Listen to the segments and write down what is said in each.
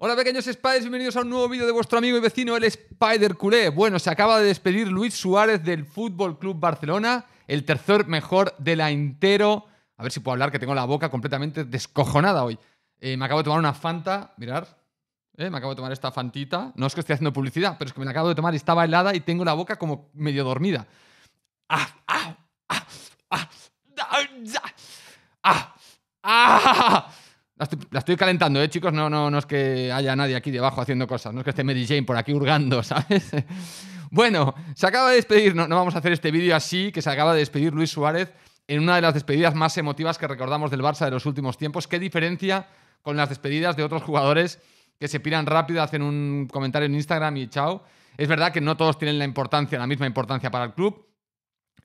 Hola pequeños Spiders, bienvenidos a un nuevo vídeo de vuestro amigo y vecino el Spider Culé. Bueno, se acaba de despedir Luis Suárez del Fútbol Club Barcelona, el tercer mejor de la entero. A ver si puedo hablar, que tengo la boca completamente descojonada hoy. Eh, me acabo de tomar una Fanta, mirar. Eh, me acabo de tomar esta Fantita. No es que esté haciendo publicidad, pero es que me la acabo de tomar y estaba helada y tengo la boca como medio dormida. ¡Ah! ¡Ah! ¡Ah! ¡Ah! ¡Ah! ¡Ah! ¡Ah! ah, ah, ah. La estoy, calentando, ¿eh, chicos? No, no, no es que haya nadie aquí debajo haciendo cosas, no es que esté Medellín por aquí hurgando, ¿sabes? bueno, se acaba de despedir, no, no vamos a hacer este vídeo así, que se acaba de despedir Luis Suárez en una de las despedidas más emotivas que recordamos del Barça de los últimos tiempos. ¿Qué diferencia con las despedidas de otros jugadores que se piran rápido, hacen un comentario en Instagram y chao? Es verdad que no todos tienen la importancia, la misma importancia para el club.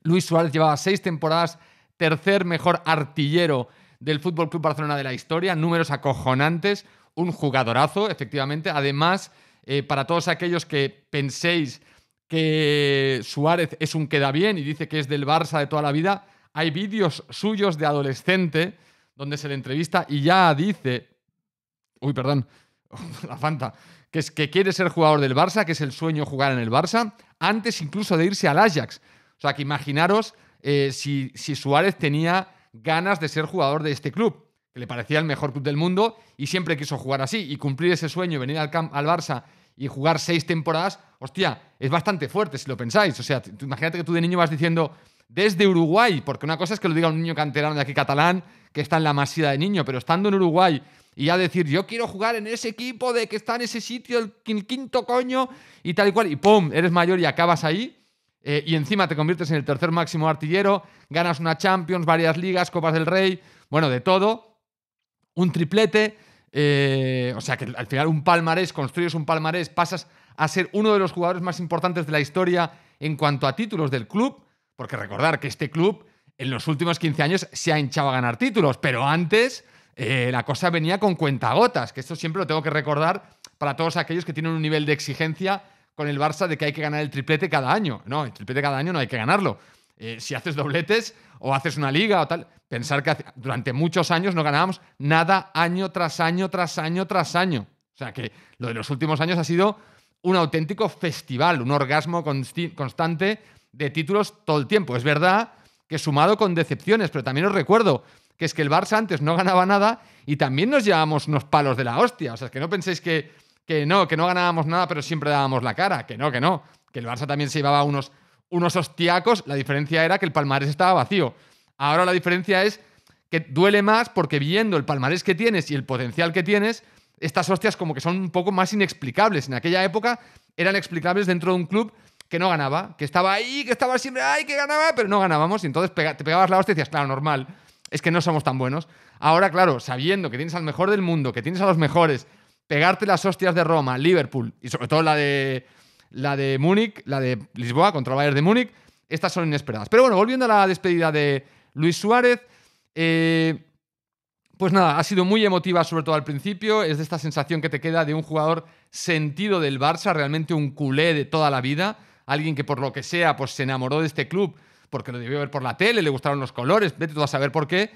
Luis Suárez llevaba seis temporadas, tercer mejor artillero del Fútbol Club Barcelona de la historia, números acojonantes, un jugadorazo, efectivamente. Además, eh, para todos aquellos que penséis que Suárez es un queda bien y dice que es del Barça de toda la vida, hay vídeos suyos de adolescente donde se le entrevista y ya dice, uy, perdón, la Fanta, que es que quiere ser jugador del Barça, que es el sueño jugar en el Barça, antes incluso de irse al Ajax. O sea, que imaginaros eh, si, si Suárez tenía ganas de ser jugador de este club, que le parecía el mejor club del mundo y siempre quiso jugar así. Y cumplir ese sueño, venir al, camp al Barça y jugar seis temporadas, hostia, es bastante fuerte si lo pensáis. O sea, imagínate que tú de niño vas diciendo desde Uruguay, porque una cosa es que lo diga un niño canterano de aquí catalán, que está en la masía de niño, pero estando en Uruguay y ya decir, yo quiero jugar en ese equipo de que está en ese sitio, el, quinto coño, y tal y cual, y pum, eres mayor y acabas ahí, eh, y encima te conviertes en el tercer máximo artillero, ganas una Champions, varias ligas, Copas del Rey, bueno, de todo, un triplete, eh, o sea que al final un palmarés, construyes un palmarés, pasas a ser uno de los jugadores más importantes de la historia en cuanto a títulos del club, porque recordar que este club en los últimos 15 años se ha hinchado a ganar títulos, pero antes eh, la cosa venía con cuentagotas, que esto siempre lo tengo que recordar para todos aquellos que tienen un nivel de exigencia con el Barça de que hay que ganar el triplete cada año. No, el triplete cada año no hay que ganarlo. Eh, si haces dobletes o haces una liga o tal, pensar que durante muchos años no ganábamos nada año tras año, tras año, tras año. O sea que lo de los últimos años ha sido un auténtico festival, un orgasmo constante de títulos todo el tiempo. Es verdad que sumado con decepciones, pero también os recuerdo que es que el Barça antes no ganaba nada y también nos llevábamos unos palos de la hostia. O sea, que no penséis que que no, que no ganábamos nada, pero siempre dábamos la cara, que no, que no, que el Barça también se llevaba unos, unos hostiacos, la diferencia era que el palmarés estaba vacío. Ahora la diferencia es que duele más porque viendo el palmarés que tienes y el potencial que tienes, estas hostias como que son un poco más inexplicables. En aquella época eran explicables dentro de un club que no ganaba, que estaba ahí, que estaba siempre ay que ganaba, pero no ganábamos. Y entonces te pegabas la hostia y decías, claro, normal, es que no somos tan buenos. Ahora, claro, sabiendo que tienes al mejor del mundo, que tienes a los mejores, pegarte las hostias de Roma, Liverpool y sobre todo la de, la de Múnich, la de Lisboa contra el Bayern de Múnich, estas son inesperadas. Pero bueno, volviendo a la despedida de Luis Suárez, eh, pues nada, ha sido muy emotiva sobre todo al principio, es de esta sensación que te queda de un jugador sentido del Barça, realmente un culé de toda la vida, alguien que por lo que sea pues se enamoró de este club porque lo debió ver por la tele, le gustaron los colores, vete tú a saber por qué,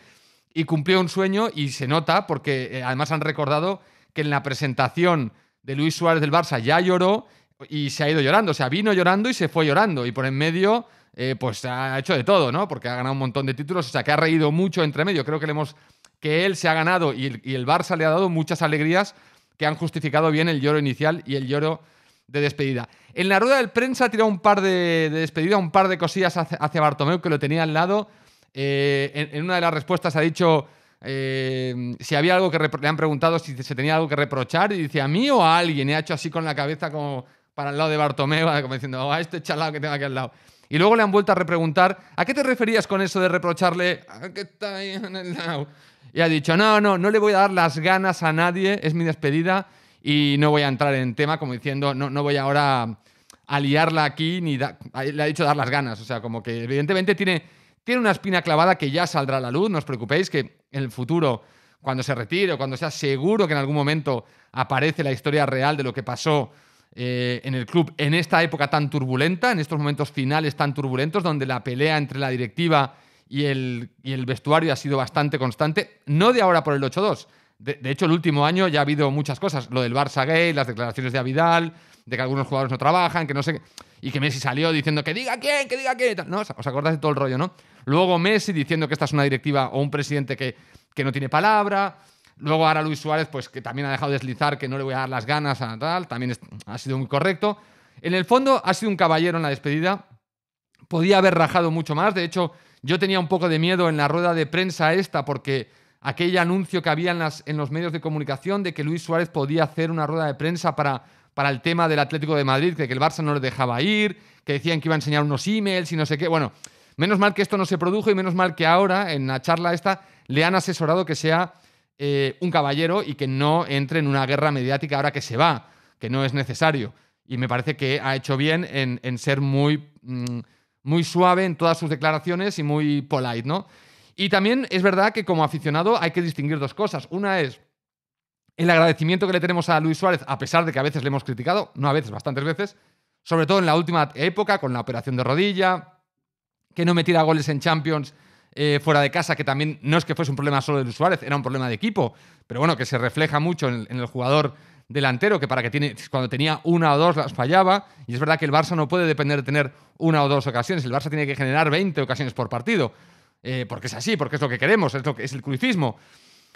y cumplió un sueño y se nota porque eh, además han recordado que en la presentación de Luis Suárez del Barça ya lloró y se ha ido llorando. O sea, vino llorando y se fue llorando. Y por en medio, eh, pues ha hecho de todo, ¿no? Porque ha ganado un montón de títulos. O sea, que ha reído mucho entre medio. Creo que le hemos que él se ha ganado y el, Barça le ha dado muchas alegrías que han justificado bien el lloro inicial y el lloro de despedida. En la rueda del prensa ha tirado un par de, despedidas, despedida, un par de cosillas hacia, hacia, Bartomeu, que lo tenía al lado. Eh, en, una de las respuestas ha dicho eh, si había algo que le han preguntado si se tenía algo que reprochar y dice a mí o a alguien. Y ha hecho así con la cabeza como para el lado de Bartomeu, como diciendo oh, a este chalado que tengo aquí al lado. Y luego le han vuelto a repreguntar, ¿a qué te referías con eso de reprocharle a está ahí en el lado? Y ha dicho, no, no, no le voy a dar las ganas a nadie, es mi despedida y no voy a entrar en tema como diciendo, no, no voy ahora a liarla aquí ni le ha dicho dar las ganas. O sea, como que evidentemente tiene, tiene una espina clavada que ya saldrá a la luz, no os preocupéis, que en el futuro, cuando se retire o cuando sea seguro que en algún momento aparece la historia real de lo que pasó eh, en el club en esta época tan turbulenta, en estos momentos finales tan turbulentos, donde la pelea entre la directiva y el, y el vestuario ha sido bastante constante, no de ahora por el 8-2. De, hecho, el último año ya ha habido muchas cosas. Lo del Barça gay, las declaraciones de Avidal, de que algunos jugadores no trabajan, que no sé. Y que Messi salió diciendo que diga quién, que diga quién. No, ¿Os acordáis de todo el rollo, no? Luego Messi diciendo que esta es una directiva o un presidente que, que no tiene palabra. Luego ahora Luis Suárez, pues que también ha dejado de deslizar que no le voy a dar las ganas a tal, también ha sido muy correcto. En el fondo ha sido un caballero en la despedida. Podía haber rajado mucho más. De hecho, yo tenía un poco de miedo en la rueda de prensa esta porque aquel anuncio que había en, en los medios de comunicación de que Luis Suárez podía hacer una rueda de prensa para, para el tema del Atlético de Madrid, que, que el Barça no le dejaba ir, que decían que iba a enseñar unos emails y no sé qué. Bueno, Menos mal que esto no se produjo y menos mal que ahora en la charla esta le han asesorado que sea eh, un caballero y que no entre en una guerra mediática ahora que se va, que no es necesario. Y me parece que ha hecho bien en, ser muy, mm, muy suave en todas sus declaraciones y muy polite, ¿no? Y también es verdad que como aficionado hay que distinguir dos cosas. Una es el agradecimiento que le tenemos a Luis Suárez, a pesar de que a veces le hemos criticado, no a veces, bastantes veces, sobre todo en la última época, con la operación de rodilla, que no metiera goles en Champions eh, fuera de casa, que también no es que fuese un problema solo de Suárez, era un problema de equipo, pero bueno, que se refleja mucho en, el jugador delantero, que para que tiene, cuando tenía una o dos las fallaba, y es verdad que el Barça no puede depender de tener una o dos ocasiones, el Barça tiene que generar 20 ocasiones por partido, eh, porque es así, porque es lo que queremos, es, lo que, es el cruicismo.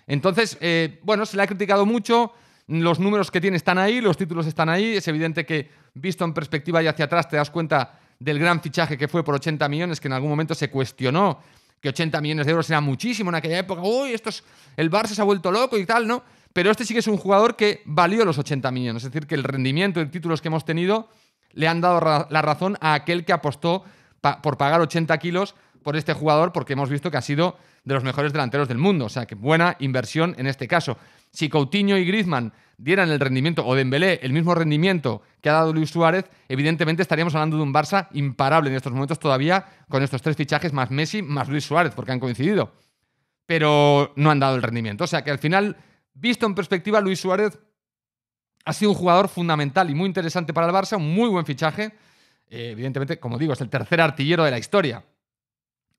Entonces, eh, bueno, se le ha criticado mucho, los números que tiene están ahí, los títulos están ahí, es evidente que visto en perspectiva y hacia atrás te das cuenta del gran fichaje que fue por 80 millones, que en algún momento se cuestionó que 80 millones de euros era muchísimo en aquella época. Uy, esto es, el bar se ha vuelto loco y tal, ¿no? Pero este sí que es un jugador que valió los 80 millones. Es decir, que el rendimiento de títulos que hemos tenido le han dado la razón a aquel que apostó por pagar 80 kilos por este jugador, porque hemos visto que ha sido de los mejores delanteros del mundo. O sea, que buena inversión en este caso. Si Coutinho y Griezmann dieran el rendimiento, o Dembélé el mismo rendimiento que ha dado Luis Suárez, evidentemente estaríamos hablando de un Barça imparable en estos momentos todavía, con estos tres fichajes más Messi, más Luis Suárez, porque han coincidido. Pero no han dado el rendimiento. O sea que al final, visto en perspectiva, Luis Suárez ha sido un jugador fundamental y muy interesante para el Barça, un muy buen fichaje. Eh, evidentemente, como digo, es el tercer artillero de la historia.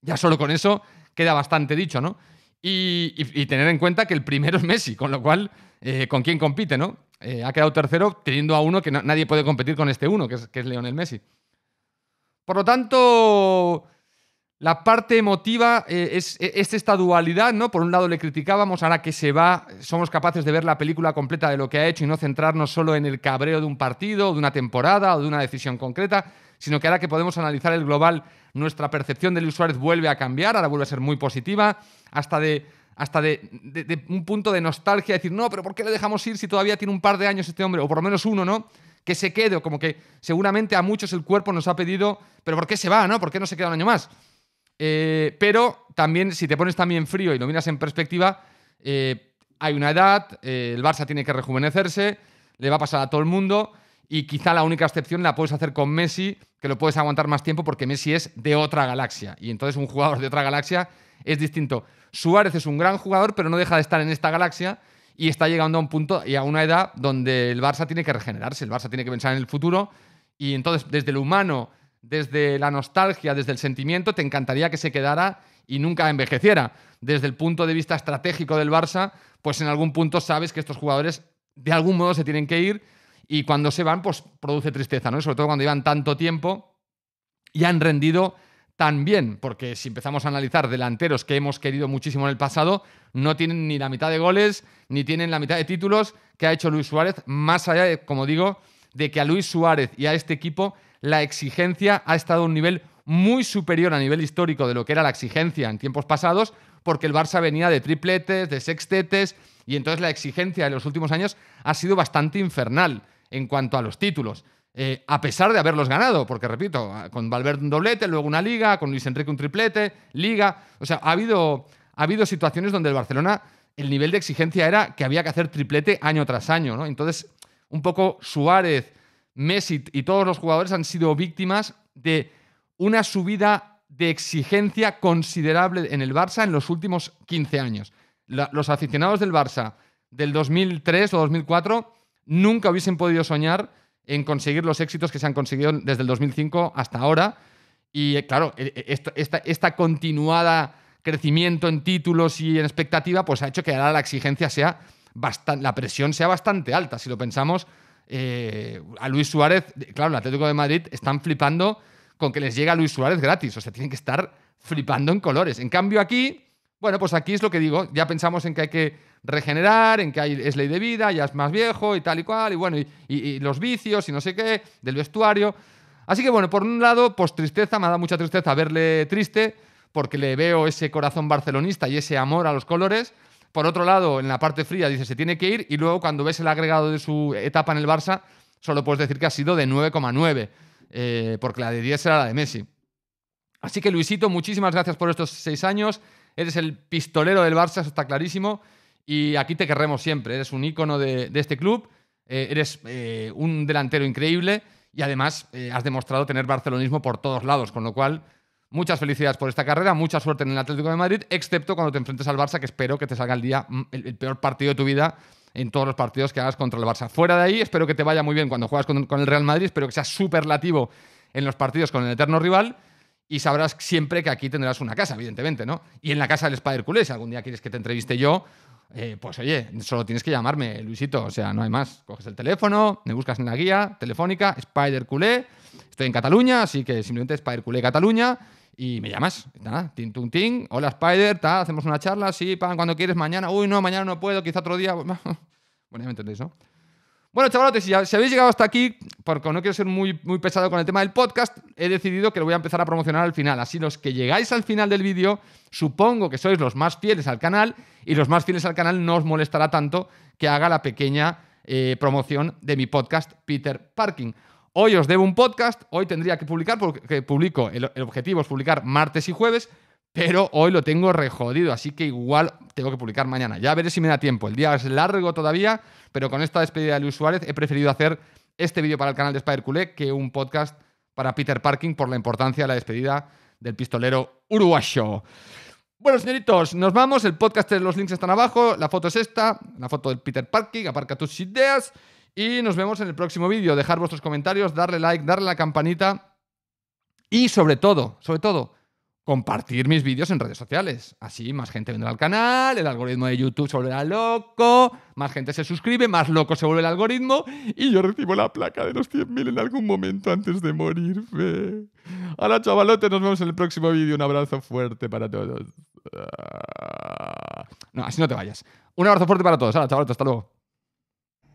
Ya solo con eso queda bastante dicho, ¿no? Y, tener en cuenta que el primero es Messi, con lo cual, eh, ¿con quién compite, no? Eh, ha quedado tercero teniendo a uno que nadie puede competir con este uno, que es, que es Lionel Messi. Por lo tanto, la parte emotiva eh, e, es, esta dualidad, ¿no? Por un lado le criticábamos, ahora que se va, somos capaces de ver la película completa de lo que ha hecho y no centrarnos solo en el cabreo de un partido, de una temporada o de una decisión concreta, sino que ahora que podemos analizar el global, nuestra percepción del Luis vuelve a cambiar, ahora vuelve a ser muy positiva, hasta de hasta de, un punto de nostalgia, decir, no, pero ¿por qué le dejamos ir si todavía tiene un par de años este hombre? O por lo menos uno, ¿no? Que se quede, o como que seguramente a muchos el cuerpo nos ha pedido, pero ¿por qué se va, no? ¿Por qué no se queda un año más? Eh, pero también, si te pones también frío y lo miras en perspectiva, eh, hay una edad, eh, el Barça tiene que rejuvenecerse, le va a pasar a todo el mundo y quizá la única excepción la puedes hacer con Messi, que lo puedes aguantar más tiempo porque Messi es de otra galaxia y entonces un jugador de otra galaxia es distinto. Suárez es un gran jugador, pero no deja de estar en esta galaxia y está llegando a un punto y a una edad donde el Barça tiene que regenerarse, el Barça tiene que pensar en el futuro y entonces desde lo humano desde la nostalgia, desde el sentimiento, te encantaría que se quedara y nunca envejeciera. Desde el punto de vista estratégico del Barça, pues en algún punto sabes que estos jugadores de algún modo se tienen que ir y cuando se van, pues produce tristeza, ¿no? sobre todo cuando llevan tanto tiempo y han rendido tan bien, porque si empezamos a analizar delanteros que hemos querido muchísimo en el pasado, no tienen ni la mitad de goles, ni tienen la mitad de títulos que ha hecho Luis Suárez, más allá, de, como digo, de que a Luis Suárez y a este equipo la exigencia ha estado a un nivel muy superior a nivel histórico de lo que era la exigencia en tiempos pasados, porque el Barça venía de tripletes, de sextetes, y entonces la exigencia de los últimos años ha sido bastante infernal en cuanto a los títulos. Eh, a pesar de haberlos ganado, porque repito, con Valverde un doblete, luego una liga, con Luis Enrique un triplete, liga. O sea, ha habido, ha habido situaciones donde el Barcelona, el nivel de exigencia era que había que hacer triplete año tras año, ¿no? Entonces, un poco Suárez, Messi y todos los jugadores han sido víctimas de una subida de exigencia considerable en el Barça en los últimos 15 años. los aficionados del Barça del 2003 o 2004 nunca hubiesen podido soñar en conseguir los éxitos que se han conseguido desde el 2005 hasta ahora. Y eh, claro, e, e, esta, esta continuada crecimiento en títulos y en expectativa, pues ha hecho que ahora la exigencia sea bastante, la presión sea bastante alta. Si lo pensamos, eh, a Luis Suárez, claro, el Atlético de Madrid están flipando con que les llega Luis Suárez gratis, o sea, tienen que estar flipando en colores. En cambio aquí, bueno, pues aquí es lo que digo, ya pensamos en que hay que regenerar, en que hay, es ley de vida, ya es más viejo y tal y cual, y bueno, y, los vicios y no sé qué, del vestuario. Así que bueno, por un lado, pues tristeza, me da mucha tristeza verle triste, porque le veo ese corazón barcelonista y ese amor a los colores, por otro lado, en la parte fría dice se tiene que ir y luego cuando ves el agregado de su etapa en el Barça, solo puedes decir que ha sido de 9,9, eh, porque la de 10 era la de Messi. Así que Luisito, muchísimas gracias por estos seis años. Eres el pistolero del Barça, eso está clarísimo. Y aquí te querremos siempre. Eres un ícono de, este club, eh, eres eh, un delantero increíble y además has demostrado tener barcelonismo por todos lados, con lo cual Muchas felicidades por esta carrera, mucha suerte en el Atlético de Madrid, excepto cuando te enfrentes al Barça, que espero que te salga el día, mm, el, peor partido de tu vida en todos los partidos que hagas contra el Barça. Fuera de ahí, espero que te vaya muy bien cuando juegas con, el Real Madrid, espero que seas superlativo en los partidos con el eterno rival y sabrás siempre que aquí tendrás una casa, evidentemente, ¿no? Y en la casa del Spider culé si algún día quieres que te entreviste yo, eh, pues oye, solo tienes que llamarme, Luisito, o sea, no hay más. Coges el teléfono, me buscas en la guía telefónica, Spider Culé, estoy en Cataluña, así que simplemente Spider Culé Cataluña, y me llamas. Nada, tin, tun, Hola, Spider, hacemos una charla, sí, pan, cuando quieres, mañana. Uy, no, mañana no puedo, quizá otro día. bueno, ya me entendéis, ¿no? Bueno, chavalotes, si, habéis llegado hasta aquí, porque no quiero ser muy, muy pesado con el tema del podcast, he decidido que lo voy a empezar a promocionar al final. Así los que llegáis al final del vídeo, supongo que sois los más fieles al canal y los más fieles al canal no os molestará tanto que haga la pequeña eh, promoción de mi podcast Peter Parking. Hoy os debo un podcast, hoy tendría que publicar, porque publico, el, objetivo es publicar martes y jueves, pero hoy lo tengo rejodido, así que igual tengo que publicar mañana. Ya veré si me da tiempo. El día es largo todavía, pero con esta despedida de Luis Suárez he preferido hacer este vídeo para el canal de Spider Culé que un podcast para Peter Parking por la importancia de la despedida del pistolero uruguayo. Bueno, señoritos, nos vamos. El podcast, los links están abajo. La foto es esta, la foto del Peter Parking, aparca tus ideas. Y nos vemos en el próximo vídeo. Dejar vuestros comentarios, darle like, darle la campanita y sobre todo, sobre todo, compartir mis vídeos en redes sociales. Así más gente vendrá al canal, el algoritmo de YouTube se volverá loco, más gente se suscribe, más loco se vuelve el algoritmo y yo recibo la placa de los 100.000 en algún momento antes de morir. Fe. Hola chavalotes, nos vemos en el próximo vídeo. Un abrazo fuerte para todos. Ah. No, así no te vayas. Un abrazo fuerte para todos. Hola chavalote! hasta luego.